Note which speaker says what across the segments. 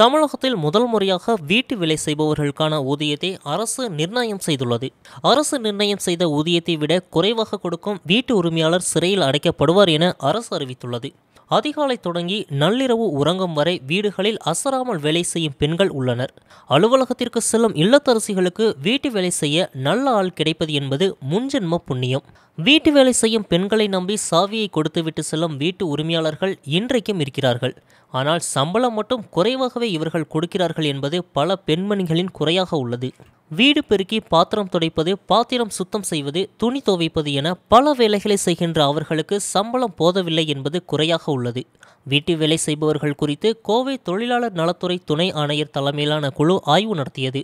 Speaker 1: தமிழகத்தில் முதல் முறையாக வீட்டு வேலை செய்பவர்களுக்கான ஊதியத்தை அரசு நிர்ணயம் செய்துள்ளது அரசு நிர்ணயம் செய்த ஊதியத்தை விட குறைவாக கொடுக்கும் வீட்டு உரிமையாளர் சிறையில் அடைக்கப்படுவார் என அரசு அறிவித்துள்ளது அதிகாலை தொடங்கி நள்ளிரவு உறங்கும் வரை வீடுகளில் அசராமல் வேலை செய்யும் பெண்கள் உள்ளனர் அலுவலகத்திற்கு செல்லும் இல்லத்தரசிகளுக்கு வீட்டு வேலை செய்ய நல்ல ஆள் கிடைப்பது என்பது முன்ஜென்ம புண்ணியம் வீட்டு வேலை செய்யும் பெண்களை நம்பி சாவியை கொடுத்துவிட்டு செல்லும் வீட்டு உரிமையாளர்கள் இன்றைக்கும் இருக்கிறார்கள் ஆனால் சம்பளம் மட்டும் குறைவாகவே இவர்கள் கொடுக்கிறார்கள் என்பது பல பெண்மணிகளின் குறையாக உள்ளது வீடு பெருக்கி பாத்திரம் துடைப்பது பாத்திரம் சுத்தம் செய்வது துணி துவைப்பது என பல வேலைகளை செய்கின்ற அவர்களுக்கு சம்பளம் போதவில்லை என்பது குறையாக உள்ளது வீட்டு வேலை செய்பவர்கள் குறித்து கோவை தொழிலாளர் நலத்துறை துணை ஆணையர் தலைமையிலான குழு ஆய்வு நடத்தியது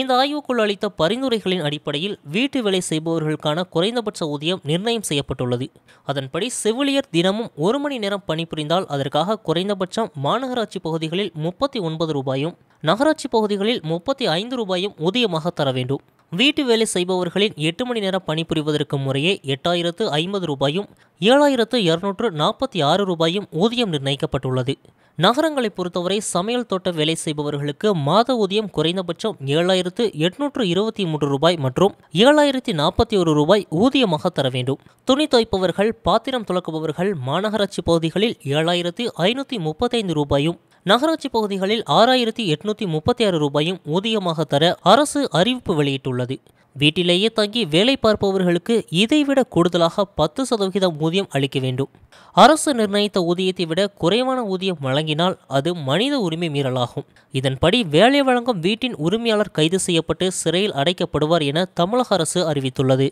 Speaker 1: இந்த ஆய்வுக்குழு அளித்த பரிந்துரைகளின் அடிப்படையில் வீட்டு வேலை செய்பவர்களுக்கான குறைந்தபட்ச ஊதியம் நிர்ணயம் செய்யப்பட்டுள்ளது அதன்படி செவிலியர் தினமும் ஒரு மணி நேரம் பணிபுரிந்தால் அதற்காக குறைந்தபட்சம் மாநகராட்சி பகுதிகளில் முப்பத்தி ஒன்பது ரூபாயும் நகராட்சி பகுதிகளில் முப்பத்தி ஐந்து ரூபாயும் ஊதியமாக தர வேண்டும் வீட்டு வேலை செய்பவர்களின் எட்டு மணி நேரம் பணிபுரிவதற்கு முறையே எட்டாயிரத்து ஐம்பது ரூபாயும் ஏழாயிரத்து இருநூற்று நாற்பத்தி ஆறு ரூபாயும் ஊதியம் நிர்ணயிக்கப்பட்டுள்ளது நகரங்களை பொறுத்தவரை சமையல் தோட்ட வேலை செய்பவர்களுக்கு மாத ஊதியம் குறைந்தபட்சம் ஏழாயிரத்து எட்நூற்று இருபத்தி மூன்று ரூபாய் மற்றும் ஏழாயிரத்தி நாற்பத்தி ஒரு ரூபாய் ஊதியமாக தர வேண்டும் துணி துவைப்பவர்கள் பாத்திரம் துளக்குபவர்கள் மாநகராட்சி பகுதிகளில் ஏழாயிரத்து ஐநூற்றி முப்பத்தைந்து ரூபாயும் நகராட்சி பகுதிகளில் ஆறாயிரத்தி எட்நூத்தி முப்பத்தி ஆறு ரூபாயும் ஊதியமாக தர அரசு அறிவிப்பு வெளியிட்டுள்ளது வீட்டிலேயே தங்கி வேலை பார்ப்பவர்களுக்கு இதைவிட கூடுதலாக பத்து சதவிகிதம் ஊதியம் அளிக்க வேண்டும் அரசு நிர்ணயித்த ஊதியத்தை விட குறைவான ஊதியம் வழங்கினால் அது மனித உரிமை மீறலாகும் இதன்படி வேலை வழங்கும் வீட்டின் உரிமையாளர் கைது செய்யப்பட்டு சிறையில் அடைக்கப்படுவார் என தமிழக அரசு அறிவித்துள்ளது